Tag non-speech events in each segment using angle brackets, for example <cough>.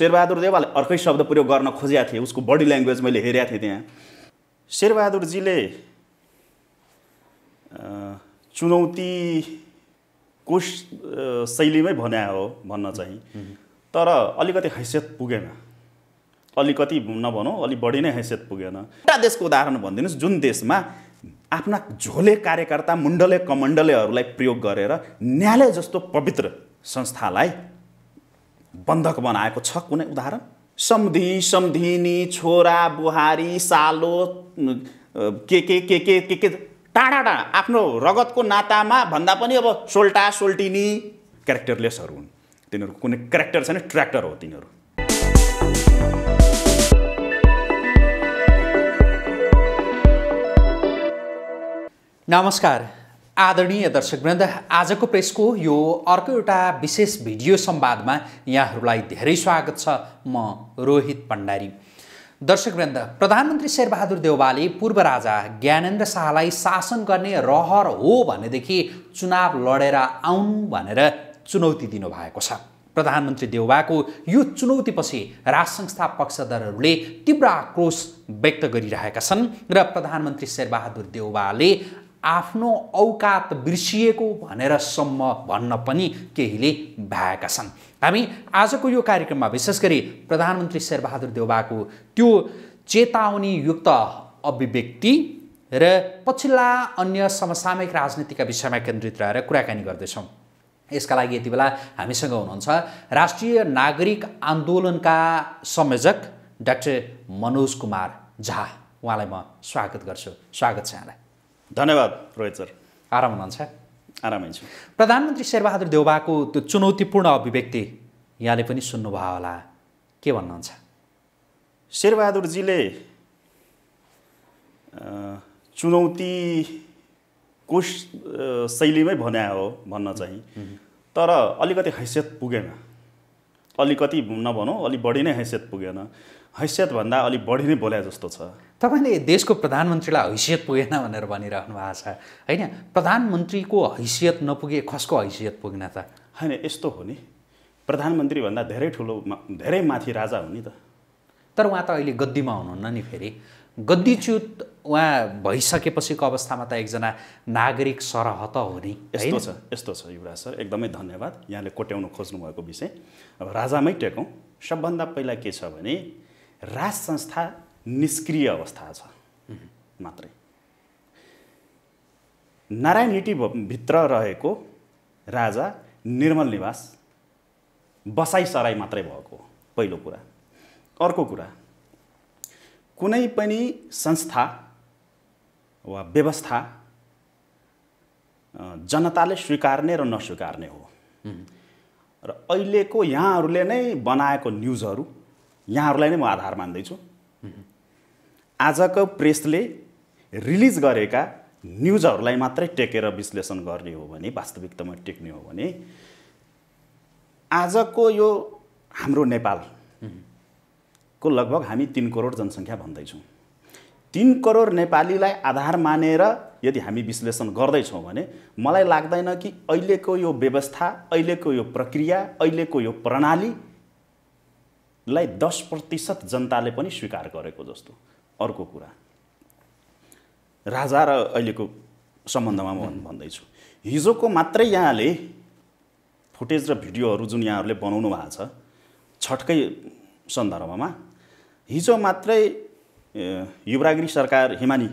शेरबहादुर देवालले अर्कै शब्द प्रयोग गर्न खोजेका थिएँ उसको बडी ल्याङ्ग्वेज मैले हेरेको थिएँ त्यहाँ शेरबहादुरजीले चुनौती कोष शैलीमै भन्या हो भन्न चाहिँ तर अलिकति हैसियत पुगेन अलिकति नभनौँ अलिक बढी नै हैसियत पुगेन एउटा देशको उदाहरण भनिदिनुहोस् जुन देशमा आफ्ना झोले कार्यकर्ता मण्डले कमण्डलेहरूलाई प्रयोग गरेर न्यायालय जस्तो पवित्र संस्थालाई बन्धक बनाएको छ कुनै उदाहरण सम्धि सम्धिनी छोरा बुहारी सालो के के के के के के टाढा टाढा आफ्नो रगतको नातामा भन्दा पनि अब सोल्टा सोल्टिनी क्यारेक्टरलेसहरू हुन् तिनीहरूको कुनै क्यारेक्टर छैन ट्र्याक्टर हो तिनीहरू नमस्कार आदरणीय दर्शकवृन्द आजको प्रेसको यो अर्को एउटा विशेष भिडियो संवादमा यहाँहरूलाई धेरै स्वागत छ म रोहित भण्डारी दर्शकवृन्द प्रधानमन्त्री शेरबहादुर देउवाले पूर्व राजा ज्ञानेन्द्र शाहलाई शासन गर्ने रहर हो भनेदेखि चुनाव लडेर आउनु भनेर चुनौती दिनुभएको छ प्रधानमन्त्री देउवाको यो चुनौतीपछि राज संस्था पक्षधरहरूले तीव्र आक्रोश व्यक्त गरिरहेका छन् र प्रधानमन्त्री शेरबहादुर देउवाले आफ्नो औकात बिर्सिएको भनेर सम्म भन्न पनि केहीले भएका छन् हामी आजको यो कार्यक्रममा विशेष गरी प्रधानमन्त्री शेरबहादुर देवबाको त्यो चेतावनीयुक्त अभिव्यक्ति र पछिल्ला अन्य समसामयिक राजनीतिका विषयमा केन्द्रित रहेर कुराकानी गर्दैछौँ यसका लागि यति बेला हामीसँग हुनुहुन्छ राष्ट्रिय नागरिक आन्दोलनका संयोजक डाक्टर मनोज कुमार झा उहाँलाई म स्वागत गर्छु स्वागत छ यहाँलाई धन्यवाद रोहित सर आराम हुनुहुन्छ आरामै छु प्रधानमन्त्री शेरबहादुर देउबाको त्यो चुनौतीपूर्ण अभिव्यक्ति यहाँले पनि सुन्नुभयो होला के भन्नुहुन्छ शेरबहादुरजीले चुनौती कोष शैलीमै भन्या हो भन्न चाहिँ तर अलिकति हैसियत पुगेन अलिकति नभनौँ अलिक बढी नै हैसियत पुगेन हैसियतभन्दा अलिक बढी नै बोल्या जस्तो छ तपाईँले देशको प्रधानमन्त्रीलाई हैसियत पुगेन भनेर भनिराख्नु भएको छ होइन प्रधानमन्त्रीको हैसियत नपुगे कसको हैसियत पुगेन त होइन यस्तो हो नि प्रधानमन्त्रीभन्दा धेरै ठुलो धेरै माथि राजा हो नि त तर उहाँ त अहिले गद्दीमा हुनुहुन्न नि फेरि गद्दीच्युत उहाँ भइसकेपछिको अवस्थामा त एकजना नागरिक सरहत हो नि यस्तो छ यस्तो छ युवराज सर एकदमै धन्यवाद यहाँले कोट्याउनु खोज्नुभएको विषय अब राजामै टेकौँ सबभन्दा पहिला के छ भने राज संस्था निष्क्रिय अवस्था छ मात्रै निटी भित्र रहेको राजा निर्मल निवास बसाइसराई मात्रै भएको पहिलो कुरा अर्को कुरा कुनै पनि संस्था वा व्यवस्था जनताले स्वीकार्ने र नस्वीकार्ने हो र अहिलेको यहाँहरूले नै बनाएको न्युजहरू यहाँहरूलाई नै म आधार मान्दैछु आजको प्रेसले रिलिज गरेका न्युजहरूलाई मात्रै टेकेर विश्लेषण गर्ने हो भने वास्तविकतामा टेक्ने हो भने आजको यो हाम्रो नेपाल को लगभग हामी तिन करोड जनसङ्ख्या भन्दैछौँ तिन करोड नेपालीलाई आधार मानेर यदि हामी विश्लेषण गर्दैछौँ भने मलाई लाग्दैन कि अहिलेको यो व्यवस्था अहिलेको यो प्रक्रिया अहिलेको यो प्रणाली लाई दस प्रतिशत जनताले पनि स्वीकार गरेको जस्तो अर्को कुरा राजा र अहिलेको सम्बन्धमा म भन्दैछु हिजोको मात्रै यहाँले फुटेज र भिडियोहरू जुन यहाँहरूले बनाउनु भएको छ छटकै सन्दर्भमा हिजो मात्रै युवरागिरी सरकार हिमानी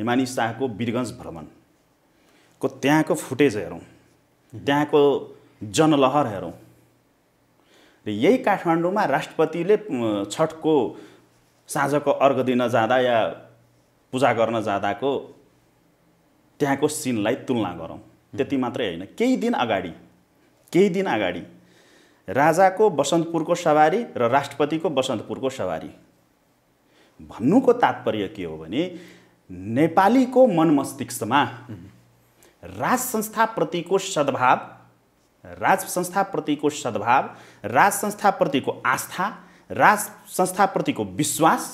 हिमानी शाहको वीरगन्ज भ्रमणको त्यहाँको फुटेज हेरौँ त्यहाँको जनलहर हेरौँ र यही काठमाडौँमा राष्ट्रपतिले छठको साँझको अर्घ दिन जाँदा या पूजा गर्न जाँदाको त्यहाँको सिनलाई तुलना गरौँ त्यति मात्रै होइन केही दिन अगाडि केही दिन अगाडि राजाको बसन्तपुरको सवारी र राष्ट्रपतिको बसन्तपुरको सवारी भन्नुको तात्पर्य के हो भने नेपालीको मन मस्तिष्कमा राज संस्थाप्रतिको सद्भाव राज संस्थाप्रतिको सद्भाव राज संस्थाप्रतिको आस्था राज संस्थाप्रतिको विश्वास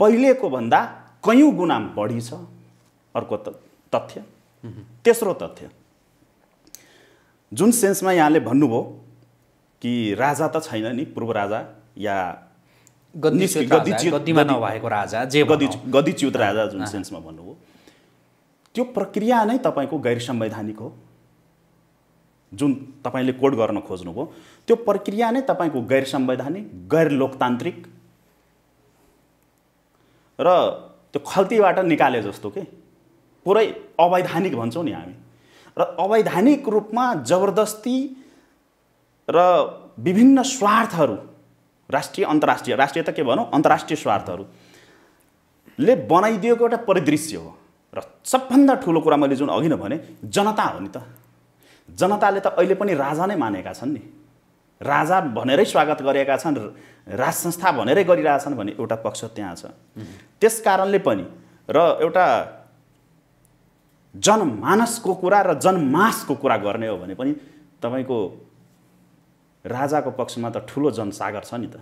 पहिलेको भन्दा कयौँ गुणा बढी छ अर्को तथ्य तेस्रो तथ्य जुन सेन्समा यहाँले भन्नुभयो कि राजा त छैन नि पूर्व राजा या गद्दीमा नभएको राजा जे गदी राजा जुन सेन्समा भन्नुभयो त्यो प्रक्रिया नै तपाईँको गैर संवैधानिक हो जुन तपाईँले कोड गर्न खोज्नुभयो त्यो प्रक्रिया नै तपाईँको गैर संवैधानिक गैर लोकतान्त्रिक र त्यो खल्तीबाट निकाले जस्तो के पुरै अवैधानिक भन्छौँ नि हामी र अवैधानिक रूपमा जबरदस्ती र विभिन्न स्वार्थहरू राष्ट्रिय अन्तर्राष्ट्रिय राष्ट्रिय त के भनौँ अन्तर्राष्ट्रिय स्वार्थहरूले बनाइदिएको एउटा परिदृश्य हो र सबभन्दा ठुलो कुरा मैले जुन अघि नै भने जनता हो नि त जनताले त अहिले पनि राजा नै मानेका छन् नि राजा भनेरै स्वागत गरेका छन् राज संस्था भनेरै गरिरहेछन् भन्ने एउटा पक्ष त्यहाँ छ त्यस कारणले पनि र एउटा जनमानसको कुरा र जनमासको कुरा गर्ने हो भने पनि तपाईँको राजाको पक्षमा त ठुलो जनसागर छ नि त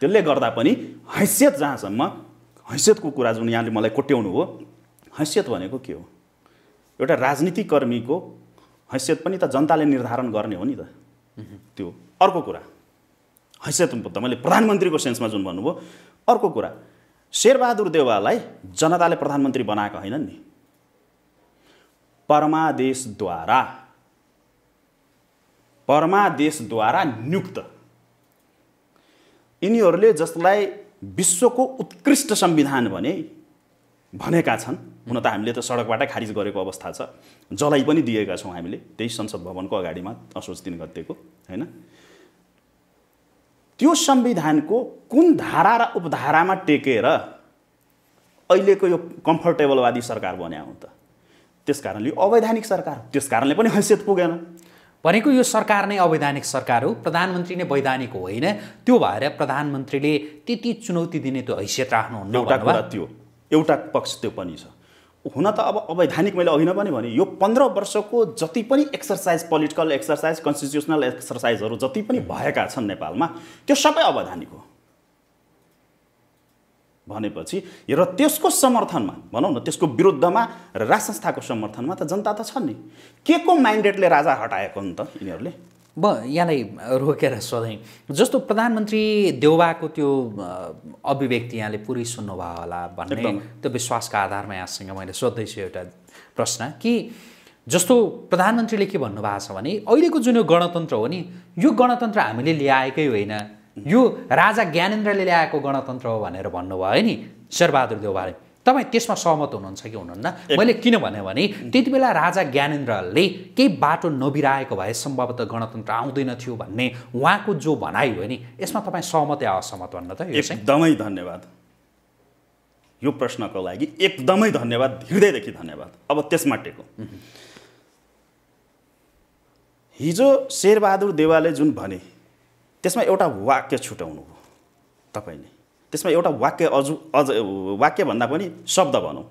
त्यसले गर्दा पनि हैसियत जहाँसम्म हैसियतको कुरा जुन यहाँले मलाई कोट्याउनु हो हैसियत भनेको के हो एउटा राजनीतिकर्मीको हैसियत पनि त जनताले निर्धारण गर्ने हो नि त त्यो अर्को कुरा हैसियत त मैले प्रधानमन्त्रीको सेन्समा जुन भन्नुभयो अर्को कुरा शेरबहादुर देवाललाई जनताले प्रधानमन्त्री बनाएको होइनन् नि परमादेशद्वारा परमादेशद्वारा नियुक्त यिनीहरूले जसलाई विश्वको उत्कृष्ट संविधान भने भनेका छन् हुन त हामीले त सडकबाटै खारिज गरेको अवस्था छ जलाइ पनि दिएका छौँ हामीले त्यही संसद भवनको अगाडिमा असोज तिन गतेको होइन त्यो संविधानको कुन धारा र उपधारामा टेकेर अहिलेको यो कम्फर्टेबलवादी सरकार बन्या हो त त्यस कारणले अवैधानिक सरकार त्यस कारणले पनि हैसियत पुगेन भनेको यो सरकार नै अवैधानिक सरकार हो प्रधानमन्त्री नै वैधानिक होइन त्यो भएर प्रधानमन्त्रीले त्यति चुनौती दिने त्यो हैसियत राख्नुहुन्न एउटा कुरा त्यो एउटा पक्ष त्यो पनि छ हुन त अब अवैधानिक मैले अघि नै पनि भने यो पन्ध्र वर्षको जति पनि एक्सर्साइज पोलिटिकल एक्सर्साइज कन्स्टिट्युसनल एक्सर्साइजहरू जति पनि भएका छन् नेपालमा त्यो सबै अवैधानिक हो भनेपछि र त्यसको समर्थनमा भनौँ न त्यसको विरुद्धमा राज संस्थाको समर्थनमा त जनता त छन् नि के को माइन्डेडले राजा हटाएको नि त यिनीहरूले ब यहाँलाई रोकेर सोधेँ जस्तो प्रधानमन्त्री देउबाको त्यो अभिव्यक्ति यहाँले पुरै सुन्नुभयो होला भन्ने त्यो विश्वासका आधारमा यहाँसँग मैले सोध्दैछु एउटा प्रश्न कि जस्तो प्रधानमन्त्रीले के भन्नुभएको छ भने अहिलेको जुन यो गणतन्त्र हो नि यो गणतन्त्र हामीले ल्याएकै होइन यो राजा ज्ञानेन्द्रले ल्याएको गणतन्त्र हो भनेर भन्नुभयो नि शेरबहादुर देउबाले तपाईँ त्यसमा सहमत हुनुहुन्छ कि हुनुहुन्न मैले किन भने भने त्यति बेला राजा ज्ञानेन्द्रले केही बाटो नबिराएको भए सम्भवतः गणतन्त्र आउँदैन थियो भन्ने उहाँको जो भनाइ हो नि यसमा तपाईँ सहमत या असहमत भन्न त एकदमै धन्यवाद यो प्रश्नको लागि एकदमै धन्यवाद हृदयदेखि धन्यवाद अब त्यसमा टेको हिजो शेरबहादुर देवालले जुन भने त्यसमा एउटा वाक्य छुट्याउनु तपाईँले त्यसमा एउटा वाक्य अझ अझ वाक्यभन्दा पनि शब्द भनौँ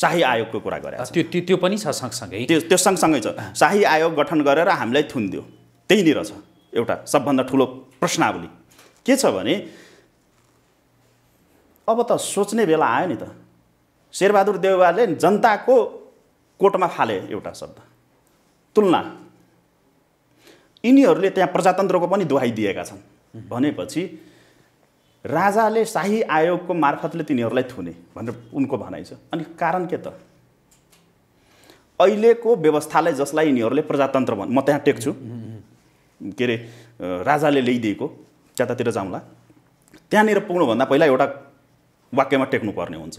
शाही आयोगको कुरा गरे त्यो त्यो पनि छ सँगसँगै त्यो त्यो सँगसँगै छ शाही आयोग गठन गरेर हामीलाई थुनिदियो त्यहीँनिर छ एउटा सबभन्दा ठुलो प्रश्नावली के छ भने अब त सोच्ने बेला आयो नि त शेरबहादुर देवालले जनताको कोटमा फाले एउटा शब्द तुलना यिनीहरूले त्यहाँ प्रजातन्त्रको पनि दिएका छन् भनेपछि राजाले शाही आयोगको मार्फतले तिनीहरूलाई थुने भनेर उनको भनाइ छ अनि कारण के त अहिलेको व्यवस्थालाई जसलाई यिनीहरूले प्रजातन्त्र भन् म त्यहाँ टेक्छु के अरे राजाले ल्याइदिएको त्यतातिर जाउँला त्यहाँनिर पुग्नुभन्दा पहिला एउटा वाक्यमा टेक्नुपर्ने हुन्छ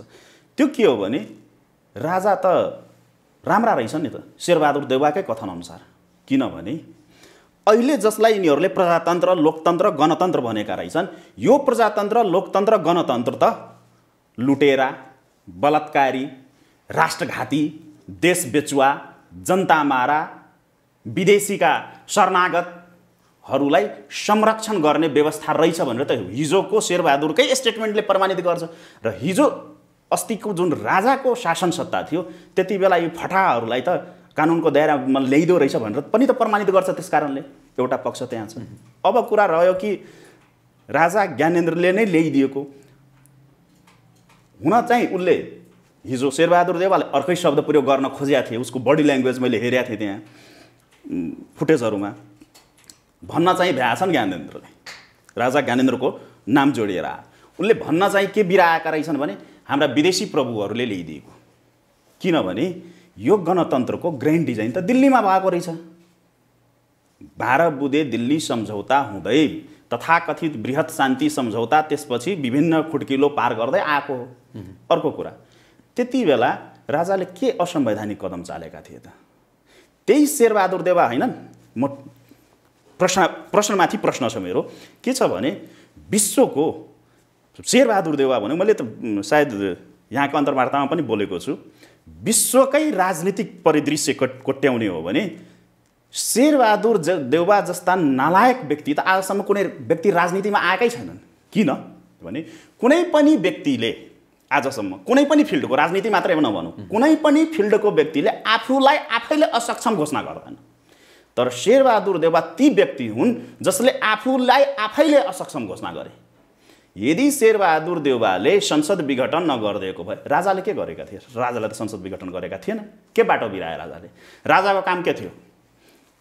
त्यो के हो भने राजा त राम्रा रहेछन् नि त शेरबहादुर देउवाकै कथनअनुसार किनभने अहिले जसलाई यिनीहरूले प्रजातन्त्र लोकतन्त्र गणतन्त्र भनेका रहेछन् यो प्रजातन्त्र लोकतन्त्र गणतन्त्र त लुटेरा बलात्कारी राष्ट्रघाती देश बेचुवा जनता मारा विदेशीका शरणागतहरूलाई संरक्षण गर्ने व्यवस्था रहेछ भनेर त हिजोको शेरबहादुरकै स्टेटमेन्टले प्रमाणित गर्छ र हिजो अस्तिको जुन राजाको शासन सत्ता थियो त्यति बेला यी फटाहरूलाई त कानुनको दायरामा ल्याइदो रहेछ भनेर पनि त प्रमाणित गर्छ त्यस कारणले एउटा पक्ष त्यहाँ छ अब कुरा रह्यो कि राजा ज्ञानेन्द्रले नै ल्याइदिएको हुन चाहिँ उसले हिजो शेरबहादुर देवालले अर्कै शब्द प्रयोग गर्न खोजेका थिएँ उसको बडी ल्याङ्ग्वेज मैले हेरेको थिएँ त्यहाँ फुटेजहरूमा भन्न चाहिँ भ्याएछन् ज्ञानेन्द्रले राजा ज्ञानेन्द्रको नाम जोडिएर उसले उनले भन्न चाहिँ के बिराएका रहेछन् भने हाम्रा विदेशी प्रभुहरूले ल्याइदिएको किनभने यो गणतन्त्रको ग्रेन्ड डिजाइन त दिल्लीमा भएको रहेछ बाह्र बुधे दिल्ली सम्झौता हुँदै तथाकथित वृहत शान्ति सम्झौता त्यसपछि विभिन्न खुड्किलो पार गर्दै आएको हो अर्को कुरा त्यति बेला राजाले के असंवैधानिक कदम चालेका थिए त त्यही शेरबहादुर देवा होइनन् म प्रश्न प्रश्नमाथि प्रश्न छ मेरो के छ भने विश्वको शेरबहादुर देवा भने मैले त सायद यहाँको अन्तर्वार्तामा पनि बोलेको छु विश्वकै राजनीतिक परिदृश्य कोट्याउने हो भने शेरबहादुर ज देउबा जस्ता नालायक व्यक्ति त आजसम्म कुनै व्यक्ति राजनीतिमा आएकै छैनन् किन भने कुनै पनि व्यक्तिले आजसम्म कुनै पनि फिल्डको राजनीति मात्रै नभनौँ कुनै पनि फिल्डको व्यक्तिले आफूलाई आफैले असक्षम घोषणा गर्दैन तर शेरबहादुर देउबा ती व्यक्ति हुन् जसले आफूलाई आफैले असक्षम घोषणा गरे यदि शेरबहादुर देउबाले संसद विघटन नगरिदिएको भए राजाले के गरेका थिए राजालाई त संसद विघटन गरेका थिएन के बाटो बिराए राजाले राजाको काम के थियो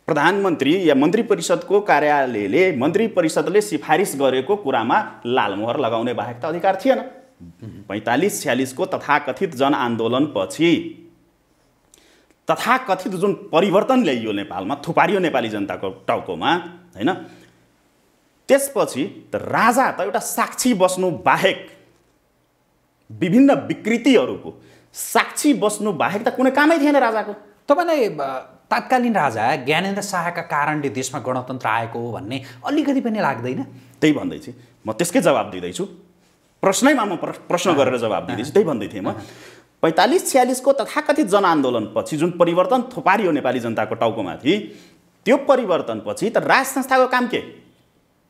प्रधानमन्त्री या मन्त्री परिषदको कार्यालयले मन्त्री परिषदले सिफारिस गरेको कुरामा लालमोहर लगाउने बाहेक त अधिकार थिएन पैँतालिस छ्यालिसको तथाकथित जनआन्दोलनपछि तथाकथित जुन परिवर्तन ल्याइयो नेपालमा थुपारियो नेपाली जनताको टाउकोमा होइन त्यसपछि त राजा त एउटा साक्षी बस्नु बाहेक विभिन्न विकृतिहरूको साक्षी बस्नु बाहेक त कुनै कामै थिएन राजाको तपाईँलाई तत्कालीन राजा ज्ञानेन्द्र शाहका कारणले देशमा गणतन्त्र आएको हो भन्ने अलिकति पनि लाग्दैन त्यही भन्दैछु म त्यसकै जवाब दिँदैछु प्रश्नैमा म प्रश्न गरेर जवाब दिँदैछु त्यही भन्दै थिएँ म पैँतालिस छ्यालिसको तथाकथित जनआन्दोलनपछि जुन परिवर्तन थोपारियो नेपाली जनताको टाउकोमाथि त्यो परिवर्तनपछि त राज संस्थाको काम के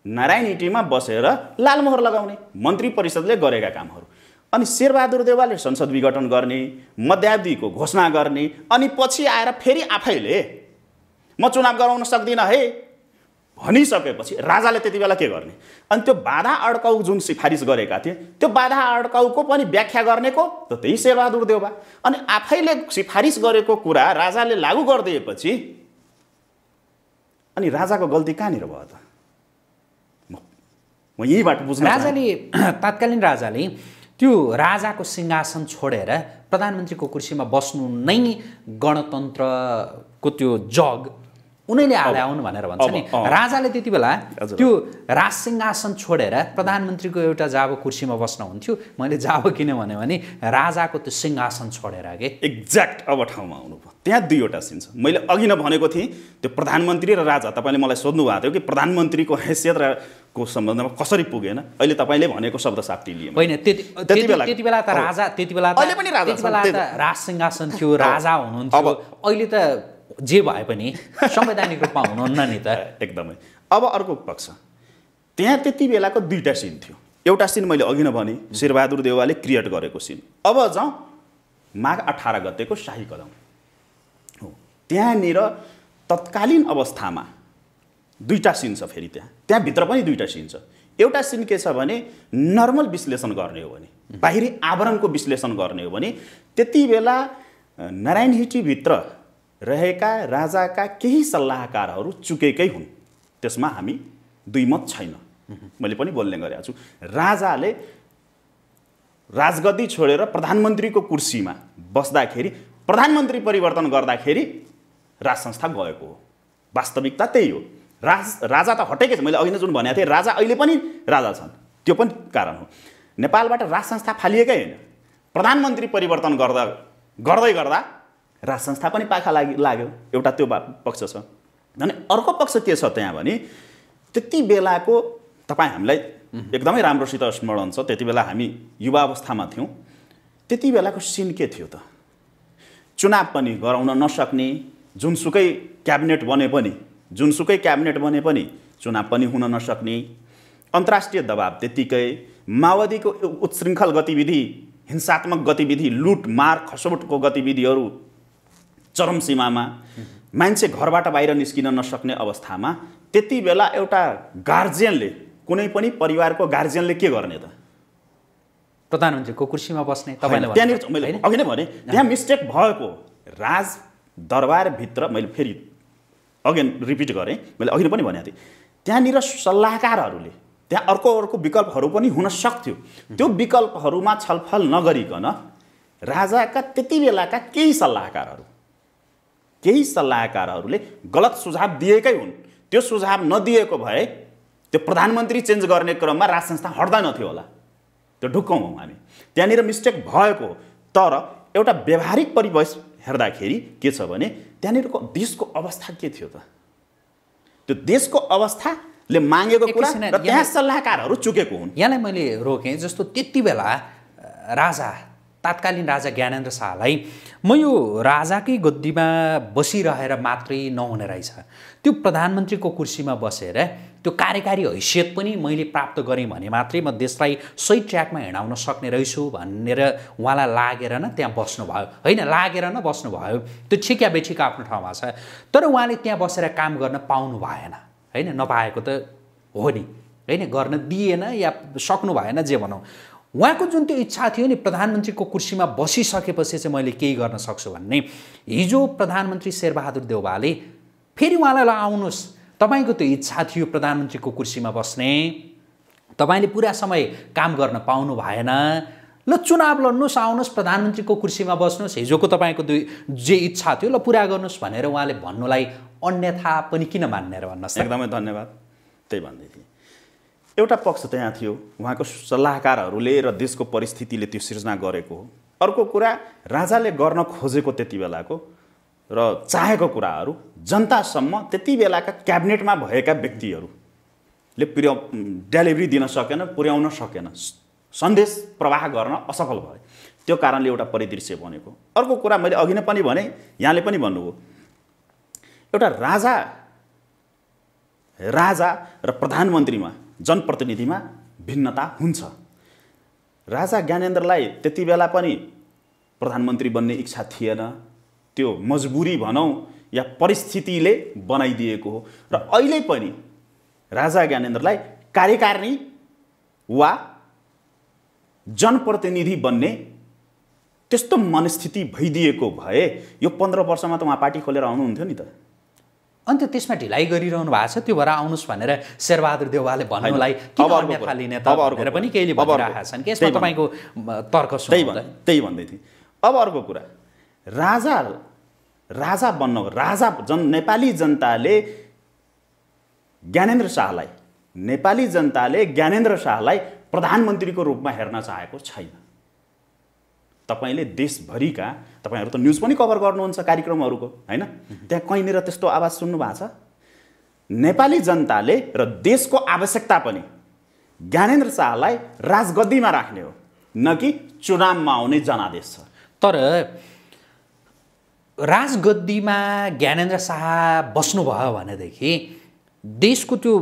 नारायणहिटीमा बसेर लालमोहर लगाउने मन्त्री परिषदले गरेका कामहरू अनि शेरबहादुर देवालले संसद विघटन गर्ने मध्यावधिको घोषणा गर्ने अनि पछि आएर फेरि आफैले म चुनाव गराउन सक्दिनँ है भनिसकेपछि राजाले त्यति बेला के गर्ने अनि त्यो बाधा अड्काउ जुन सिफारिस गरेका थिए त्यो बाधा अड्काउको पनि व्याख्या गर्नेको त त्यही शेरबहादुर देउबा अनि आफैले सिफारिस गरेको कुरा राजाले लागू गरिदिएपछि अनि राजाको गल्ती कहाँनिर भयो त म यहीँबाट बुझ्नु राजाले <clears throat> तत्कालीन राजाले त्यो राजाको सिंहासन छोडेर प्रधानमन्त्रीको कुर्सीमा बस्नु नै गणतन्त्रको त्यो जग उनैले आउनु भनेर भन्छ नि राजाले त्यति बेला त्यो राज सिंहासन छोडेर प्रधानमन्त्रीको एउटा जाबो कुर्सीमा बस्न हुन्थ्यो मैले जाबो किन भने राजाको त्यो सिंहासन छोडेर के एक्ज्याक्ट अब ठाउँमा आउनु भयो त्यहाँ दुईवटा सिन छ मैले अघि नै भनेको थिएँ त्यो प्रधानमन्त्री र राजा तपाईँले मलाई सोध्नु भएको थियो कि प्रधानमन्त्रीको हैसियत र को सम्बन्धमा कसरी पुगेन अहिले तपाईँले भनेको शब्द साप्ती लिएँ होइन त्यति बेला त राजा त्यति बेला अहिले पनि राजा राज सिंहासन थियो राजा हुनुहुन्थ्यो अहिले त जे भए पनि संवैधानिक रूपमा हुनुहुन्न नि त <laughs> एकदमै अब अर्को पक्ष त्यहाँ त्यति बेलाको दुईवटा सिन थियो एउटा सिन मैले अघि नै भने शेरबहादुर देवालले क्रिएट गरेको सिन अब जाउँ माघ अठार गतेको शाही कदम हो त्यहाँनिर तत्कालीन अवस्थामा दुईवटा सिन छ फेरि त्यहाँ त्यहाँभित्र पनि दुईवटा सिन छ एउटा सिन के छ भने नर्मल विश्लेषण गर्ने हो भने बाहिरी आवरणको विश्लेषण गर्ने हो भने त्यति बेला नारायण हिटीभित्र रहेका राजाका केही सल्लाहकारहरू चुकेकै हुन् त्यसमा हामी दुई मत छैन मैले पनि बोल्ने गरेको छु राजाले राजगद्दी छोडेर प्रधानमन्त्रीको कुर्सीमा बस्दाखेरि प्रधानमन्त्री परिवर्तन गर्दाखेरि राज संस्था गएको हो वास्तविकता त्यही हो राज राजा त हटेकै छ मैले अघि नै जुन भनेको थिएँ राजा अहिले पनि राजा छन् त्यो पनि कारण हो नेपालबाट राज संस्था फालिएकै होइन प्रधानमन्त्री परिवर्तन गर्दा गर्दै गर्दा राज संस्था पनि पाखा लागि लाग्यो एउटा त्यो पक्ष छ अनि अर्को पक्ष के छ त्यहाँ भने त्यति बेलाको तपाईँ हामीलाई एकदमै राम्रोसित स्मरण छ त्यति बेला हामी युवा अवस्थामा थियौँ त्यति बेलाको सिन के थियो त चुनाव पनि गराउन नसक्ने जुनसुकै क्याबिनेट बने पनि जुनसुकै क्याबिनेट बने पनि चुनाव पनि हुन नसक्ने अन्तर्राष्ट्रिय दबाब त्यत्तिकै माओवादीको उत्शृङ्खल गतिविधि हिंसात्मक गतिविधि लुटमार खसोटको गतिविधिहरू चरम सीमामा मान्छे घरबाट बाहिर निस्किन नसक्ने अवस्थामा त्यति बेला एउटा गार्जियनले कुनै पनि परिवारको गार्जियनले के गर्ने त प्रधानमन्त्रीको कुर्सीमा बस्ने तपाईँलाई त्यहाँनिर मैले अघि नै भने त्यहाँ मिस्टेक भएको राज दरबारभित्र मैले फेरि अगेन रिपिट गरेँ मैले अघि पनि भनेको थिएँ त्यहाँनिर सल्लाहकारहरूले त्यहाँ अर्को अर्को विकल्पहरू पनि हुन सक्थ्यो त्यो विकल्पहरूमा छलफल नगरिकन राजाका त्यति बेलाका केही सल्लाहकारहरू केही सल्लाहकारहरूले गलत सुझाव दिएकै हुन् त्यो सुझाव नदिएको भए त्यो प्रधानमन्त्री चेन्ज गर्ने क्रममा राज संस्था हट्दैनथ्यो होला त्यो ढुक्कौँ हौँ हामी त्यहाँनिर मिस्टेक भएको तर एउटा व्यवहारिक परिवेश हेर्दाखेरि के छ भने त्यहाँनिरको देशको अवस्था के थियो त त्यो देशको अवस्थाले मागेको कुरा र त्यहाँ सल्लाहकारहरू चुकेको हुन् यहाँलाई मैले रोकेँ जस्तो त्यति बेला राजा तात्कालीन राजा ज्ञानेन्द्र शाहलाई म यो राजाकै गद्दीमा बसिरहेर मात्रै नहुने रहेछ त्यो प्रधानमन्त्रीको कुर्सीमा बसेर त्यो कार्यकारी हैसियत पनि मैले प्राप्त गरेँ भने मात्रै म देशलाई सही ट्र्याकमा हिँडाउन सक्ने रहेछु भनेर उहाँलाई लागेर न त्यहाँ बस्नुभयो होइन लागेर न बस्नुभयो त्यो छिका बेठिका आफ्नो ठाउँमा छ तर उहाँले त्यहाँ बसेर काम गर्न पाउनु भएन होइन नपाएको त हो नि होइन गर्न दिएन या सक्नु भएन जे भनौँ उहाँको जुन त्यो इच्छा थियो नि प्रधानमन्त्रीको कुर्सीमा बसिसकेपछि चाहिँ मैले केही गर्न सक्छु भन्ने हिजो प्रधानमन्त्री शेरबहादुर देउवाले फेरि उहाँलाई ल आउनुहोस् तपाईँको त्यो इच्छा थियो प्रधानमन्त्रीको कुर्सीमा बस्ने तपाईँले पुरा समय काम गर्न पाउनु भएन ल चुनाव लड्नुहोस् आउनुहोस् प्रधानमन्त्रीको कुर्सीमा बस्नुहोस् हिजोको तपाईँको दुई जे इच्छा थियो ल पुरा गर्नुहोस् भनेर उहाँले भन्नुलाई अन्यथा पनि किन मान्ने र भन्नुहोस् एकदमै धन्यवाद त्यही भन्दै थिएँ एउटा पक्ष त यहाँ थियो उहाँको सल्लाहकारहरूले र देशको परिस्थितिले त्यो सिर्जना गरेको हो अर्को कुरा राजाले गर्न खोजेको त्यति बेलाको र चाहेको कुराहरू जनतासम्म त्यति बेलाका क्याबिनेटमा भएका व्यक्तिहरूले पुर्या डेलिभरी दिन सकेन पुर्याउन सकेन सन्देश प्रवाह गर्न असफल भए त्यो कारणले एउटा परिदृश्य बनेको अर्को कुरा मैले अघि नै पनि भने यहाँले पनि भन्नुभयो एउटा राजा राजा र प्रधानमन्त्रीमा जनप्रतिनिधिमा भिन्नता हुन्छ राजा ज्ञानेन्द्रलाई त्यति बेला पनि प्रधानमन्त्री बन्ने इच्छा थिएन त्यो मजबुरी भनौँ या परिस्थितिले बनाइदिएको हो र अहिले पनि राजा ज्ञानेन्द्रलाई कार्यकारिणी वा जनप्रतिनिधि बन्ने त्यस्तो मनस्थिति भइदिएको भए यो पन्ध्र वर्षमा त उहाँ पार्टी खोलेर आउनुहुन्थ्यो नि त अन्त त्यसमा ढिलाइ गरिरहनु भएको छ त्यो भएर आउनुहोस् भनेर शेरबहादुर देवालले भन्नुलाई किन अन्यथा पनि केहीले छन् कि यसमा तपाईँको तर्क त्यही भन्दै थिए अब अर्को कुरा राजा राजा बन्न राजा जन नेपाली जनताले ज्ञानेन्द्र शाहलाई नेपाली जनताले ज्ञानेन्द्र शाहलाई प्रधानमन्त्रीको रूपमा हेर्न चाहेको छैन तपाईँले देशभरिका तपाईँहरू त न्युज पनि कभर गर्नुहुन्छ कार्यक्रमहरूको होइन त्यहाँ कहीँनिर त्यस्तो आवाज सुन्नु भएको छ नेपाली जनताले र देशको आवश्यकता पनि ज्ञानेन्द्र शाहलाई राजगद्दीमा राख्ने हो न कि चुनावमा आउने जनादेश छ तर राजगद्दीमा ज्ञानेन्द्र शाह बस्नुभयो भनेदेखि देशको त्यो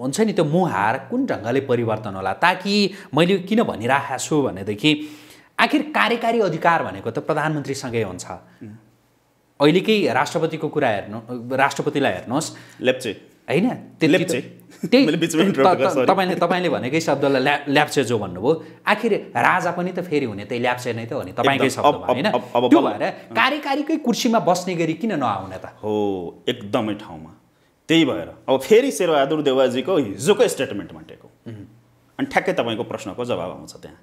हुन्छ नि त्यो मुहार कुन ढङ्गले परिवर्तन होला ताकि मैले किन भनिरहेको छु भनेदेखि आखिर कार्यकारी अधिकार भनेको त प्रधानमन्त्रीसँगै हुन्छ अहिलेकै राष्ट्रपतिको कुरा हेर्नु राष्ट्रपतिलाई हेर्नुहोस् लेप्चे होइन तपाईँले तपाईँले भनेकै शब्दलाई ल्याप्चे जो भन्नुभयो आखिर राजा पनि त फेरि हुने त्यही ल्याप्चे नै त हो नि तपाईँकै शब्द होइन भएर कार्यकारीकै कुर्सीमा बस्ने गरी किन नआउने त हो एकदमै ठाउँमा त्यही भएर अब फेरि शेरबहादुर देवाजीको हिजोको स्टेटमेन्ट माटेको अनि ठ्याक्कै तपाईँको प्रश्नको जवाब आउँछ त्यहाँ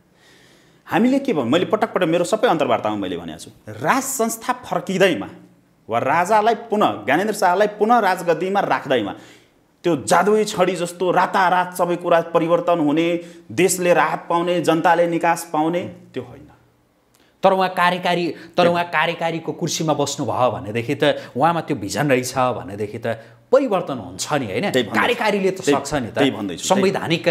हामीले के भन्नु मैले पटक पटक मेरो सबै अन्तर्वार्तामा मैले भनेको छु राज संस्था फर्किँदैमा वा राजालाई पुनः ज्ञानेन्द्र शाहलाई पुनः राजगद्दीमा राख्दैमा त्यो जादुई छडी जस्तो रातारात सबै कुरा परिवर्तन हुने देशले राहत पाउने जनताले निकास पाउने त्यो होइन तर उहाँ कार्यकारी तर उहाँ कार्यकारीको कुर्सीमा बस्नुभयो भनेदेखि त उहाँमा त्यो भिजन रहेछ भनेदेखि त परिवर्तन हुन्छ नि होइन कार्यकारीले त सक्छ नि त संवैधानिक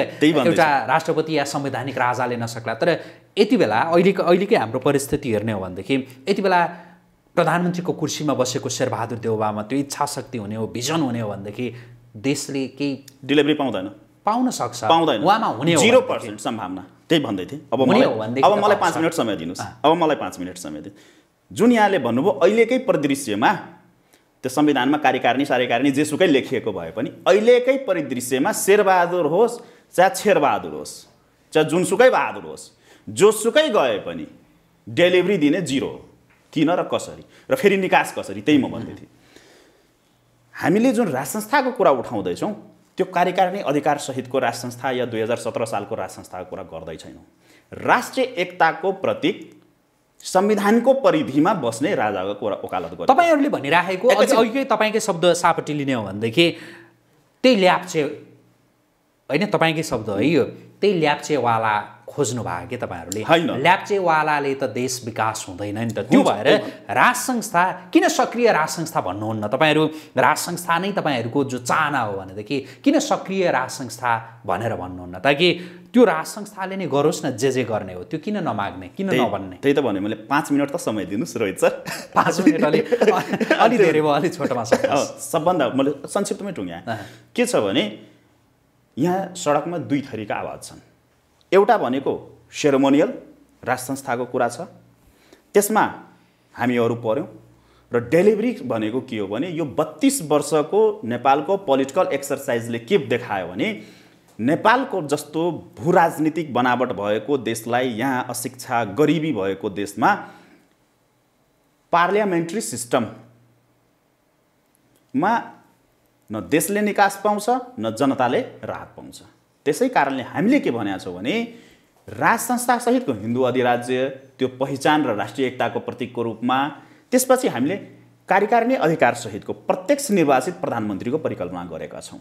एउटा राष्ट्रपति या संवैधानिक राजाले नसक्ला तर यति बेला अहिलेको अहिलेकै हाम्रो परिस्थिति हेर्ने हो भनेदेखि यति बेला प्रधानमन्त्रीको कुर्सीमा बसेको शेरबहादुर देवबामा त्यो इच्छा शक्ति हुने हो भिजन हुने हो भनेदेखि देशले केही डेलिभरी पाउँदैन पाउन सक्छ पाउँदैन उहाँमा हुने जिरो पर्सेन्ट सम्भावना त्यही भन्दै थिएँ अब मलाई अब मलाई पाँच मिनट समय दिनुहोस् अब मलाई पाँच मिनट समय दिनु जुन यहाँले भन्नुभयो अहिलेकै परिदृश्यमा त्यो संविधानमा कार्यकारिणी सार्यकारिणी जेसुकै लेखिएको भए पनि अहिलेकै परिदृश्यमा शेरबहादुर होस् चाहे छेरबहादुर होस् चाहे जुनसुकै बहादुर होस् जोसुकै गए पनि डेलिभरी दिने जिरो हो किन र कसरी र फेरि निकास कसरी त्यही म भन्दै थिएँ हामीले जुन राज संस्थाको कुरा उठाउँदैछौँ त्यो कार्यकारिणी अधिकारसहितको सहितको राज संस्था या दुई हजार सत्र सालको राज संस्थाको कुरा गर्दै छैनौँ राष्ट्रिय एकताको प्रतीक संविधानको परिधिमा बस्ने राजाको कुरा ओकालत गर्छ तपाईँहरूले भनिराखेको अघिकै तपाईँकै शब्द सापट्टि लिने हो भनेदेखि त्यही ल्याप्चे होइन तपाईँकै शब्द है यो त्यही ल्याप्चेवाला खोज्नु भएको कि तपाईँहरूले ल्याप्चेवालाले त देश विकास हुँदैन नि त त्यो भएर राज संस्था किन सक्रिय राज संस्था भन्नुहुन्न तपाईँहरू राज संस्था नै तपाईँहरूको जो चाहना हो भनेदेखि किन सक्रिय राज संस्था भनेर भन्नुहुन्न ताकि त्यो राज संस्थाले नै गरोस् न जे जे गर्ने हो त्यो किन नमाग्ने किन नभन्ने त्यही त भने मैले पाँच मिनट त समय दिनुहोस् रोहित सर पाँच मिनट अलिक अलिक धेरै भयो अलिक छोटोमा सबभन्दा मैले संक्षिप्तमै टुङ्ग्या के छ भने यहाँ सडकमा दुई थरीका आवाज छन् एउटा भनेको सेरोमोनियल राज संस्थाको कुरा छ त्यसमा हामीहरू पऱ्यौँ र डेलिभरी भनेको के हो भने यो बत्तिस वर्षको नेपालको पोलिटिकल एक्सर्साइजले के देखायो भने नेपालको जस्तो भू राजनीतिक बनावट भएको देशलाई यहाँ अशिक्षा गरिबी भएको देशमा पार्लियामेन्ट्री सिस्टममा न देशले निकास पाउँछ न जनताले राहत पाउँछ त्यसै कारणले हामीले के भनेका छौँ भने राज संस्थासहितको हिन्दू अधिराज्य त्यो पहिचान र राष्ट्रिय एकताको प्रतीकको रूपमा त्यसपछि हामीले कार्यकारिणी अधिकारसहितको प्रत्यक्ष निर्वाचित प्रधानमन्त्रीको परिकल्पना गरेका छौँ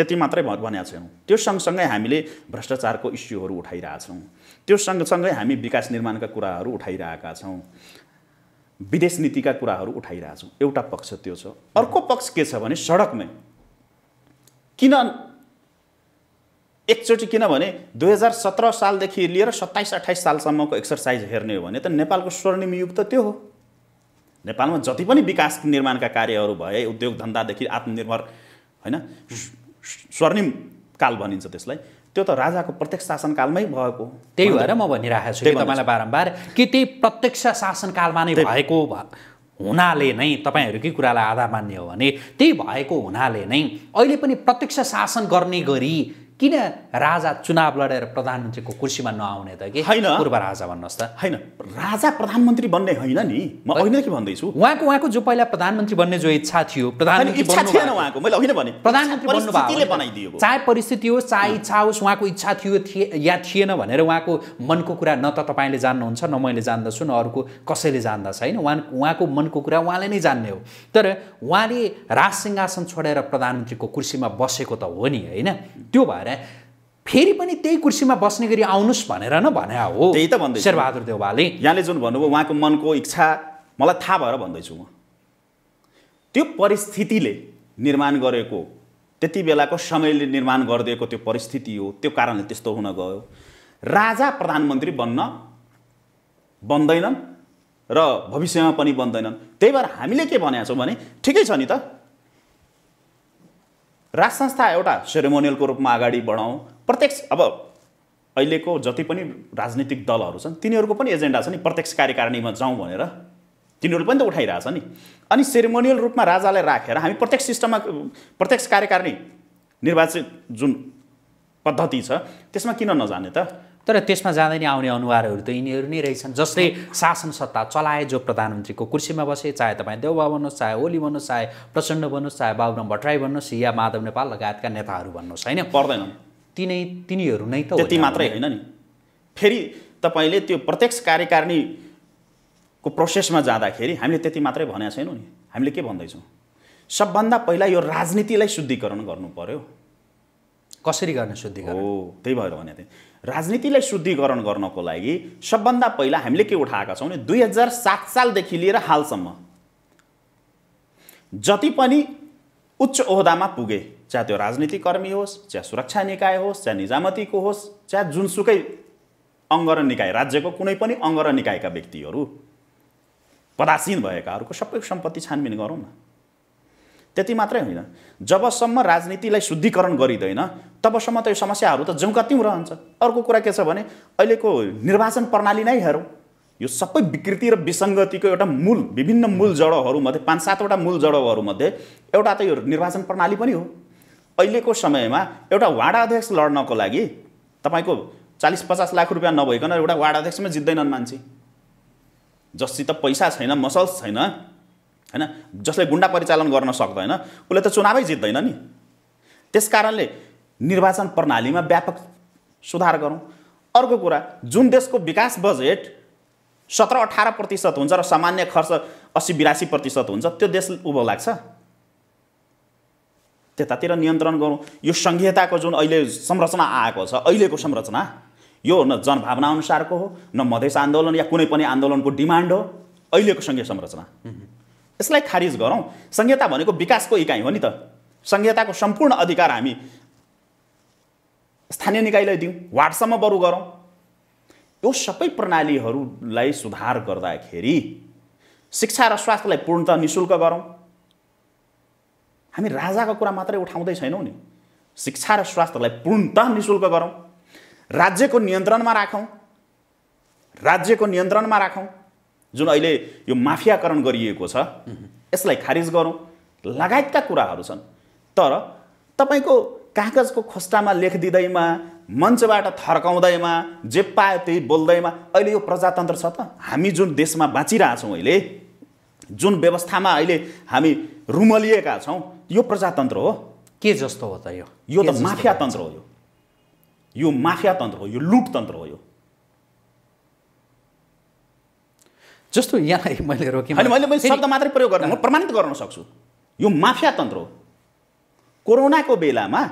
त्यति मात्रै भनेका छैनौँ त्यो सँगसँगै हामीले भ्रष्टाचारको इस्युहरू उठाइरहेछौँ त्यो सँगसँगै हामी विकास निर्माणका कुराहरू उठाइरहेका छौँ विदेश नीतिका कुराहरू उठाइरहेछौँ एउटा पक्ष त्यो छ अर्को पक्ष के छ भने सडकमै किन एकचोटि किनभने दुई हजार सत्र सालदेखि लिएर सत्ताइस अठाइस सालसम्मको एक्सर्साइज हेर्ने हो भने त नेपालको स्वर्णिम युग त त्यो हो नेपालमा जति पनि विकास निर्माणका कार्यहरू भए उद्योग धन्दादेखि आत्मनिर्भर होइन स्वर्णिम काल भनिन्छ त्यसलाई त्यो त राजाको प्रत्यक्ष शासनकालमै भएको त्यही भएर म भनिरहेको छु तपाईँलाई बारम्बार कि त्यही प्रत्यक्ष शासनकालमा नै भएको हुनाले नै तपाईँहरूकै कुरालाई आधार मान्ने हो भने त्यही भएको हुनाले नै अहिले पनि प्रत्यक्ष शासन गर्ने गरी किन राजा चुनाव लडेर प्रधानमन्त्रीको कुर्सीमा नआउने त कि होइन पूर्व राजा भन्नुहोस् त होइन राजा प्रधानमन्त्री बन्ने होइन नि म अहिले के भन्दैछु उहाँको उहाँको जो पहिला प्रधानमन्त्री बन्ने जो इच्छा थियो प्रधानमन्त्री चाहे परिस्थिति होस् चाहे इच्छा होस् उहाँको इच्छा थियो या थिएन भनेर उहाँको मनको कुरा न त तपाईँले जान्नुहुन्छ न मैले जान्दछु न अरूको कसैले जान्दछ होइन उहाँ उहाँको मनको कुरा उहाँले नै जान्ने हो तर उहाँले राज सिंहासन छोडेर प्रधानमन्त्रीको कुर्सीमा बसेको त हो नि होइन त्यो भएर भने फेरि पनि त्यही कुर्सीमा बस्ने गरी आउनुहोस् भनेर न भने हो त्यही त भन्दै शेरबहादुर देउवाले यहाँले जुन भन्नुभयो उहाँको मनको इच्छा मलाई थाहा भएर भन्दैछु म त्यो परिस्थितिले निर्माण गरेको त्यति बेलाको समयले निर्माण गरिदिएको त्यो परिस्थिति हो त्यो कारणले त्यस्तो हुन गयो राजा प्रधानमन्त्री बन्न बन्दैनन् र भविष्यमा पनि बन्दैनन् त्यही भएर हामीले के भनेको छौँ भने ठिकै छ नि त राज संस्था एउटा सेरेमोनियलको रूपमा अगाडि बढाउँ प्रत्यक्ष अब अहिलेको जति पनि राजनीतिक दलहरू छन् तिनीहरूको पनि एजेन्डा छ नि प्रत्यक्ष कार्यकारिणीमा जाउँ भनेर तिनीहरू पनि त उठाइरहेछ नि अनि सेरेमोनियल रूपमा राजालाई राखेर हामी प्रत्यक्ष सिस्टममा प्रत्यक्ष कार्यकारिणी निर्वाचित जुन पद्धति छ त्यसमा किन नजाने त तर त्यसमा जाँदै नै आउने अनुहारहरू त यिनीहरू नै रहेछन् जसले शासन सत्ता चलाए जो प्रधानमन्त्रीको कुर्सीमा बसे चाहे तपाईँ देउबा भन्नुहोस् चाहे ओली भन्नुहोस् चाहे प्रचण्ड भन्नुहोस् चाहे बाबुराम भट्टराई भन्नुहोस् या माधव नेपाल लगायतका नेताहरू भन्नुहोस् होइन पर्दैन तिनै तिनीहरू नै त त्यति मात्रै होइन नि फेरि तपाईँले त्यो प्रत्यक्ष कार्यकारिणीको प्रोसेसमा जाँदाखेरि हामीले त्यति मात्रै भनेको छैनौँ नि हामीले के भन्दैछौँ सबभन्दा पहिला यो राजनीतिलाई शुद्धिकरण गर्नु पर्यो कसरी गर्ने शुद्धिकरण हो त्यही भएर भने थिएँ राजनीतिलाई शुद्धिकरण गर्नको लागि सबभन्दा पहिला हामीले के उठाएका छौँ भने दुई हजार सात सालदेखि लिएर हालसम्म जति पनि उच्च ओहदामा पुगे चाहे त्यो राजनीतिक कर्मी होस् चाहे सुरक्षा निकाय होस् चाहे निजामतीको होस् चाहे जुनसुकै अङ्ग र निकाय राज्यको कुनै पनि अङ्ग र निकायका व्यक्तिहरू पदासीन भएकाहरूको सबै सम्पत्ति छानबिन गरौँ न त्यति मात्रै होइन जबसम्म राजनीतिलाई शुद्धिकरण गरिँदैन तबसम्म त यो समस्याहरू त जिउ कति रहन्छ अर्को कुरा के छ भने अहिलेको निर्वाचन प्रणाली नै हेरौँ यो सबै विकृति र विसङ्गतिको एउटा मूल विभिन्न मूल जडोहरूमध्ये पाँच सातवटा मूल जडोहरूमध्ये एउटा त यो निर्वाचन प्रणाली पनि हो अहिलेको समयमा एउटा अध्यक्ष लड्नको लागि तपाईँको चालिस पचास लाख रुपियाँ नभइकन एउटा अध्यक्षमै जित्दैनन् मान्छे जससित पैसा छैन मसल्स छैन होइन जसले गुन्डा परिचालन गर्न सक्दैन उसले त चुनावै जित्दैन नि त्यस कारणले निर्वाचन प्रणालीमा व्यापक सुधार गरौँ अर्को कुरा जुन देशको विकास बजेट सत्र अठार प्रतिशत हुन्छ र सामान्य खर्च अस्सी बिरासी प्रतिशत हुन्छ त्यो देश उभो लाग्छ त्यतातिर नियन्त्रण गरौँ यो सङ्घीयताको जुन अहिले संरचना आएको छ अहिलेको संरचना यो न जनभावना अनुसारको हो न मधेस आन्दोलन या कुनै पनि आन्दोलनको डिमान्ड हो अहिलेको सङ्घीय संरचना यसलाई खारिज गरौँ संहिता भनेको विकासको इकाइ हो नि त संहिताको सम्पूर्ण अधिकार हामी स्थानीय निकायलाई दिउँ वार्डसम्म बरु गरौँ यो सबै प्रणालीहरूलाई सुधार गर्दाखेरि शिक्षा र स्वास्थ्यलाई पूर्णतः नि शुल्क गरौँ हामी राजाको कुरा मात्रै उठाउँदै छैनौँ नि शिक्षा र स्वास्थ्यलाई पूर्णतः नि शुल्क गरौँ राज्यको नियन्त्रणमा राखौँ राज्यको नियन्त्रणमा राखौँ जुन अहिले यो माफियाकरण गरिएको छ यसलाई खारिज गरौँ लगायतका कुराहरू छन् तर तपाईँको कागजको खोस्टामा लेखिदिँदैमा मञ्चबाट थर्काउँदैमा जे पायो त्यही बोल्दैमा अहिले यो प्रजातन्त्र छ त हामी जुन देशमा बाँचिरहेछौँ अहिले जुन व्यवस्थामा अहिले हामी रुमलिएका छौँ यो प्रजातन्त्र हो के जस्तो हो त यो यो त माफियातन्त्र हो यो यो माफियातन्त्र हो यो लुटतन्त्र हो यो जस्तो यहाँलाई <laughs> मैले रोकेँ मैले मैले शब्द मात्रै प्रयोग गर्न म प्रमाणित गर्न सक्छु यो माफिया तन्त्र हो कोरोनाको बेलामा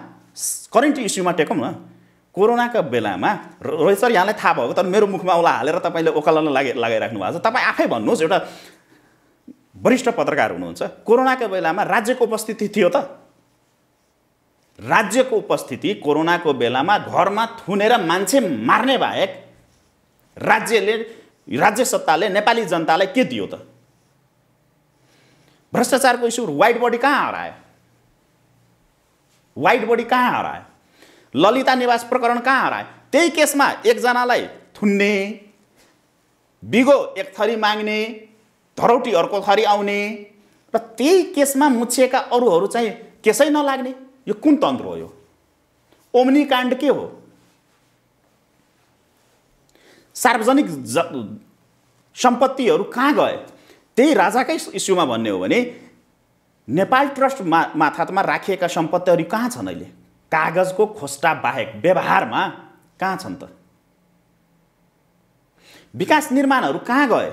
करेन्ट इस्युमा टेकौँ न कोरोनाको बेलामा रोहित सर यहाँलाई थाहा भएको तर मेरो मुखमा उसलाई हालेर तपाईँले ओकालन लागे लगाइराख्नु भएको छ तपाईँ आफै भन्नुहोस् एउटा वरिष्ठ पत्रकार हुनुहुन्छ कोरोनाको बेलामा राज्यको उपस्थिति थियो त राज्यको उपस्थिति कोरोनाको बेलामा घरमा थुनेर मान्छे मार्ने बाहेक राज्यले राज्य सत्ताले नेपाली जनतालाई के दियो त भ्रष्टाचारको इस्यु वाइट बडी कहाँ हरायो वाइट बडी कहाँ हरायो ललिता निवास प्रकरण कहाँ हरायो त्यही केसमा एकजनालाई थुन्ने बिगो एक थरी माग्ने धरौटी अर्को थरी आउने र त्यही केसमा मुछिएका अरूहरू चाहिँ केसै नलाग्ने यो कुन तन्त्र हो यो ओम्नी काण्ड के हो सार्वजनिक ज सम्पत्तिहरू कहाँ गए त्यही राजाकै इस्युमा भन्ने हो भने नेपाल ट्रस्ट मा माथातमा राखिएका सम्पत्तिहरू कहाँ छन् अहिले कागजको खोस्टा बाहेक व्यवहारमा कहाँ छन् त विकास निर्माणहरू कहाँ गए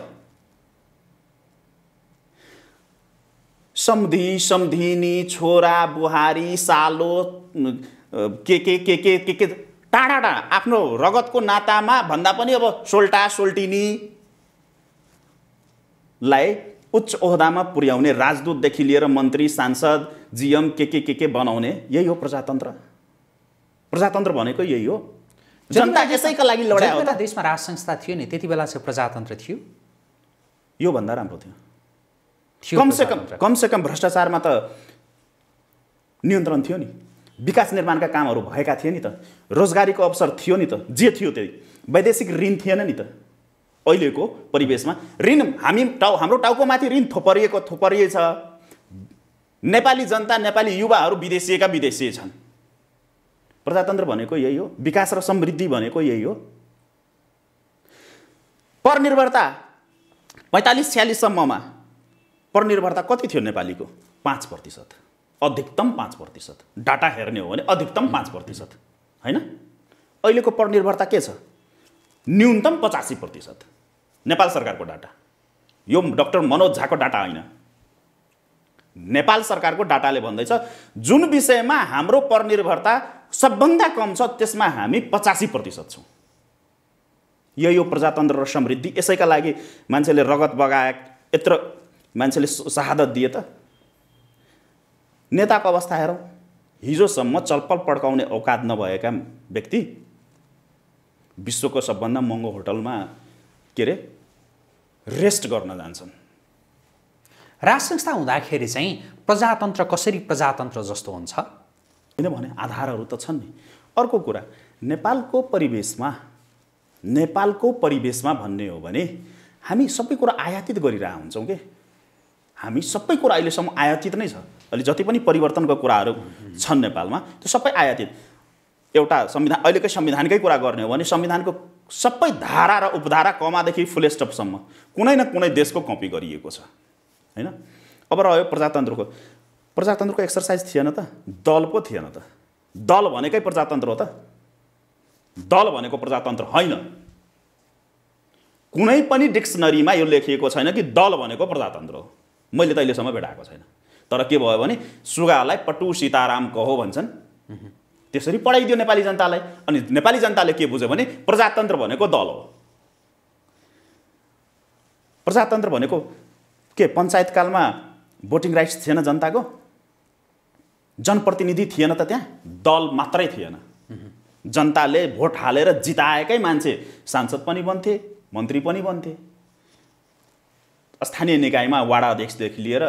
सम्धि सम्धिनी छोरा बुहारी सालो के के के के के के टाढा टाढा आफ्नो रगतको नातामा भन्दा पनि अब सोल्टा सोल्टिनीलाई उच्च ओहदामा पुर्याउने राजदूतदेखि लिएर मन्त्री सांसद जिएम के के के के बनाउने यही हो प्रजातन्त्र प्रजातन्त्र भनेको यही हो जनता यसैका लागि लडायो देशमा राज संस्था थियो नि त्यति बेला चाहिँ प्रजातन्त्र थियो योभन्दा राम्रो थियो कमसेकम कम कमसे कम भ्रष्टाचारमा त नियन्त्रण थियो नि विकास निर्माणका कामहरू भएका थिए नि त रोजगारीको अवसर थियो नि त जे थियो त्यही वैदेशिक ऋण थिएन नि त अहिलेको परिवेशमा ऋण हामी टाउ हाम्रो टाउको माथि ऋण थोपरिएको थोपरिएछ नेपाली जनता नेपाली युवाहरू विदेशिएका विदेशीय छन् प्रजातन्त्र भनेको यही हो विकास र समृद्धि भनेको यही हो परनिर्भरता पैँतालिस छ्यालिससम्ममा परनिर्भरता कति थियो नेपालीको पाँच प्रतिशत अधिकतम पाँच प्रतिशत डाटा हेर्ने हो भने अधिकतम पाँच प्रतिशत होइन अहिलेको परनिर्भरता के छ न्यूनतम पचासी प्रतिशत नेपाल सरकारको डाटा यो डक्टर मनोज झाको डाटा होइन नेपाल सरकारको डाटाले भन्दैछ जुन विषयमा हाम्रो परनिर्भरता सबभन्दा कम छ त्यसमा हामी पचासी प्रतिशत छौँ यो यो प्रजातन्त्र र समृद्धि यसैका लागि मान्छेले रगत बगाए यत्र मान्छेले शहादत दिए त नेताको अवस्था हेरौँ हिजोसम्म चलपल पड्काउने औकात नभएका व्यक्ति विश्वको सबभन्दा महँगो होटलमा के अरे रेस्ट गर्न जान्छन् राज संस्था हुँदाखेरि चाहिँ प्रजातन्त्र कसरी प्रजातन्त्र जस्तो हुन्छ किनभने आधारहरू त छन् नि अर्को कुरा नेपालको परिवेशमा नेपालको परिवेशमा भन्ने हो भने हामी सबै कुरा आयातित गरिरह हुन्छौँ कि हामी सबै कुरा अहिलेसम्म आयातित नै छ अहिले जति पनि परिवर्तनको कुराहरू छन् नेपालमा त्यो सबै आयातित एउटा संविधान अहिलेकै संविधानकै कुरा गर्ने हो भने संविधानको सबै धारा र उपधारा कमादेखि फुलेस्टपसम्म कुनै न कुनै देशको कपी गरिएको छ होइन अब रह्यो प्रजातन्त्रको प्रजातन्त्रको एक्सर्साइज थिएन त दल पो थिएन त दल भनेकै प्रजातन्त्र हो त दल भनेको प्रजातन्त्र होइन कुनै पनि डिक्सनरीमा यो लेखिएको छैन कि दल भनेको प्रजातन्त्र हो मैले त अहिलेसम्म भेटाएको छैन तर के भयो भने सुगालाई पटु सीताराम कहो भन्छन् त्यसरी पढाइदियो नेपाली जनतालाई अनि नेपाली जनताले के बुझ्यो भने प्रजातन्त्र भनेको दल हो प्रजातन्त्र भनेको के पञ्चायतकालमा भोटिङ राइट्स थिएन जनताको जनप्रतिनिधि थिएन त त्यहाँ दल मात्रै थिएन जनताले भोट हालेर जिताएकै मान्छे सांसद पनि बन्थे मन्त्री पनि बन्थे स्थानीय निकायमा वाडा अध्यक्षदेखि लिएर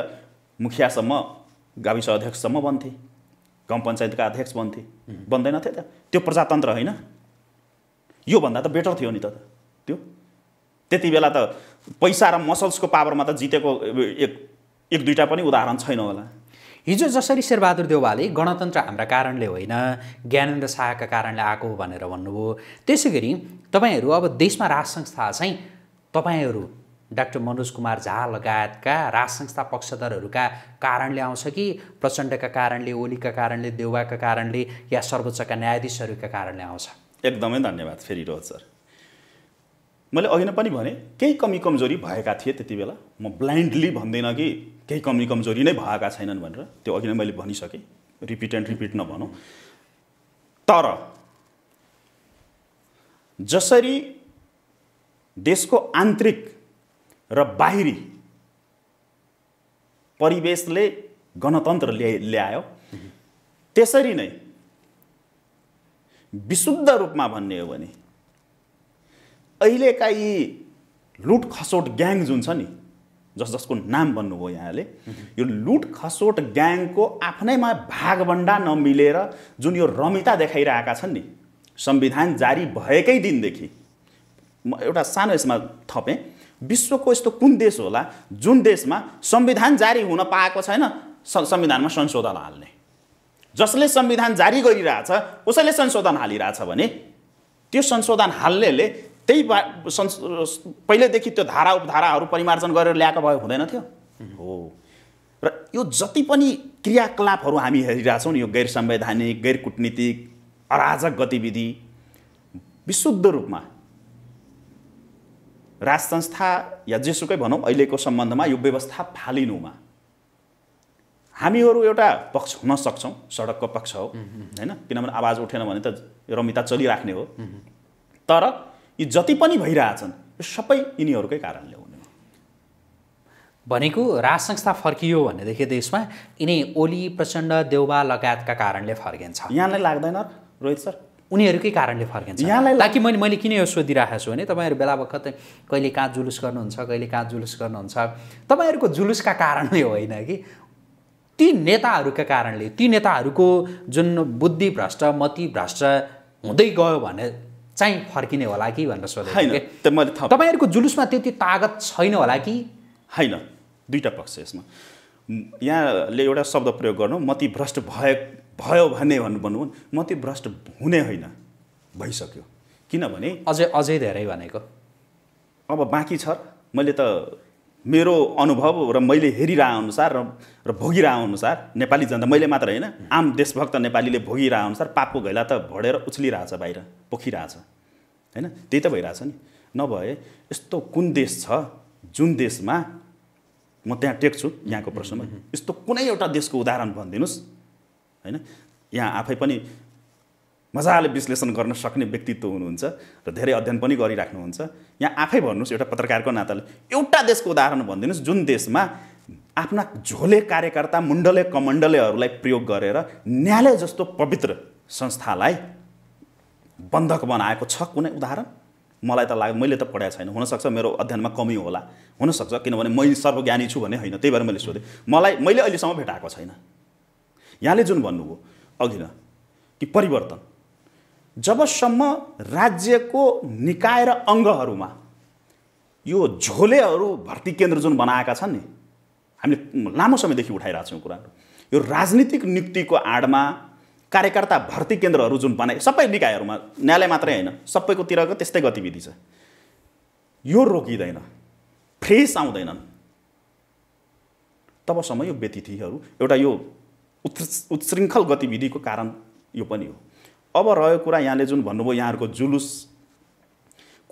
मुखियासम्म गाविस अध्यक्षसम्म बन्थे गाउँ पञ्चायतका अध्यक्ष बन्थे बन्दैनथे त त्यो प्रजातन्त्र होइन योभन्दा त बेटर थियो नि त त्यो त्यति बेला त पैसा र मसल्सको पावरमा त जितेको एक एक दुईवटा पनि उदाहरण छैन होला हिजो जसरी शेरबहादुर देउवाले गणतन्त्र हाम्रा कारणले होइन ज्ञानेन्द्र शाहका कारणले आएको भनेर भन्नुभयो त्यसै गरी तपाईँहरू अब देशमा राज संस्था चाहिँ तपाईँहरू डाक्टर मनोज कुमार झा लगायतका राज संस्था पक्षधरहरूका कारणले आउँछ कि प्रचण्डका कारणले ओलीका कारणले देउवाका कारणले या सर्वोच्चका न्यायाधीशहरूका कारणले आउँछ एकदमै धन्यवाद फेरि रोज सर मैले अघि नै पनि भने केही कमी कमजोरी भएका थिए त्यति बेला म ब्लाइन्डली भन्दिनँ कि केही कमी कमजोरी नै भएका छैनन् भनेर त्यो अघि नै मैले भनिसकेँ रिपिट एन्ड रिपिट नभनौँ तर जसरी देशको आन्तरिक र बाहिरी परिवेशले गणतन्त्र ल्या ल्यायो त्यसरी नै विशुद्ध रूपमा भन्ने हो भने अहिलेका यी लुट खसोट ग्याङ जुन छ नि जस जसको नाम भन्नुभयो यहाँले यो लुट खसोट ग्याङको आफ्नैमा भागभन्डा नमिलेर जुन यो रमिता देखाइरहेका छन् नि संविधान जारी भएकै दिनदेखि म एउटा सानो यसमा थपेँ विश्वको यस्तो कुन देश होला जुन देशमा संविधान जारी हुन पाएको छैन संविधानमा संशोधन हाल्ने जसले संविधान जारी गरिरहेछ उसैले संशोधन हालिरहेछ भने त्यो संशोधन हाल्नेले त्यही बा पहिल्यैदेखि त्यो धारा उपधाराहरू परिमार्जन गरेर ल्याएको भए हुँदैन थियो हो र यो जति पनि क्रियाकलापहरू हामी हेरिरहेछौँ यो गैर संवैधानिक गैर कुटनीतिक अराजक गतिविधि विशुद्ध रूपमा राज संस्था या जेसुकै भनौँ अहिलेको सम्बन्धमा यो व्यवस्था फालिनुमा हामीहरू एउटा पक्ष हुन सक्छौँ सडकको पक्ष हो होइन किनभने आवाज उठेन भने त रमिता चलिराख्ने हो तर यी जति पनि भइरहेछन् यो सबै यिनीहरूकै कारणले हुने हो भनेको राज संस्था फर्कियो भनेदेखि त यसमा यिनी ओली प्रचण्ड देउबा लगायतका कारणले फर्किन्छ यहाँलाई लाग्दैन रोहित सर उनीहरूकै कारणले फर्किन्छ यहाँलाई ताकि मैले मैले किन यो सोधिराखेको छु भने तपाईँहरू बेला बखत कहिले कहाँ जुलुस गर्नुहुन्छ कहिले कहाँ जुलुस गर्नुहुन्छ तपाईँहरूको जुलुसका कारण यो होइन कि ती नेताहरूका कारणले ती नेताहरूको जुन बुद्धि भ्रष्ट मति भ्रष्ट हुँदै गयो भने चाहिँ फर्किने होला कि भनेर सोधेको तपाईँहरूको जुलुसमा त्यति तागत छैन होला कि होइन दुईवटा पक्ष यसमा यहाँले एउटा शब्द प्रयोग गर्नु मति भ्रष्ट भए भयो भने भन्नु भन्नु म त्यो भ्रष्ट हुने होइन भइसक्यो किनभने अझै अझै धेरै भनेको अब बाँकी छ मैले त मेरो अनुभव र मैले अनुसार र अनुसार नेपाली जनता मैले मात्र होइन आम देशभक्त नेपालीले अनुसार पापको घैला त भडेर उछलिरहेछ बाहिर पोखिरहेछ होइन त्यही त भइरहेछ नि नभए यस्तो कुन देश छ जुन देशमा म त्यहाँ टेक्छु यहाँको प्रश्नमा यस्तो कुनै एउटा देशको उदाहरण भनिदिनुहोस् होइन यहाँ आफै पनि मजाले विश्लेषण गर्न सक्ने व्यक्तित्व हुनुहुन्छ र धेरै अध्ययन पनि गरिराख्नुहुन्छ यहाँ आफै भन्नुहोस् एउटा पत्रकारको नाताले एउटा देशको उदाहरण भनिदिनुहोस् जुन देशमा आफ्ना झोले कार्यकर्ता मुण्डले कमण्डलेहरूलाई प्रयोग गरेर न्यायालय जस्तो पवित्र संस्थालाई बन्धक बनाएको छ कुनै उदाहरण मलाई त लाग्यो मैले त पढाएको छैन हुनसक्छ मेरो अध्ययनमा कमी होला हुनसक्छ किनभने मैले सर्वज्ञानी छु भने होइन त्यही भएर मैले सोधेँ मलाई मैले अहिलेसम्म भेटाएको छैन यहाँले जुन भन्नुभयो अघि न कि परिवर्तन जबसम्म राज्यको निकाय र अङ्गहरूमा यो झोलेहरू भर्ती केन्द्र जुन बनाएका छन् नि हामीले लामो समयदेखि उठाइरहेको छौँ कुराहरू यो राजनीतिक नियुक्तिको आडमा कार्यकर्ता भर्ती केन्द्रहरू जुन बनाए सबै निकायहरूमा न्यायालय मात्रै होइन सबैकोतिरको त्यस्तै गतिविधि छ यो रोकिँदैन फ्रेस आउँदैनन् तबसम्म यो व्यतिथिहरू एउटा यो उत् उत्शृङ्खल गतिविधिको कारण यो पनि हो अब रह्यो कुरा यहाँले जुन भन्नुभयो यहाँहरूको जुलुस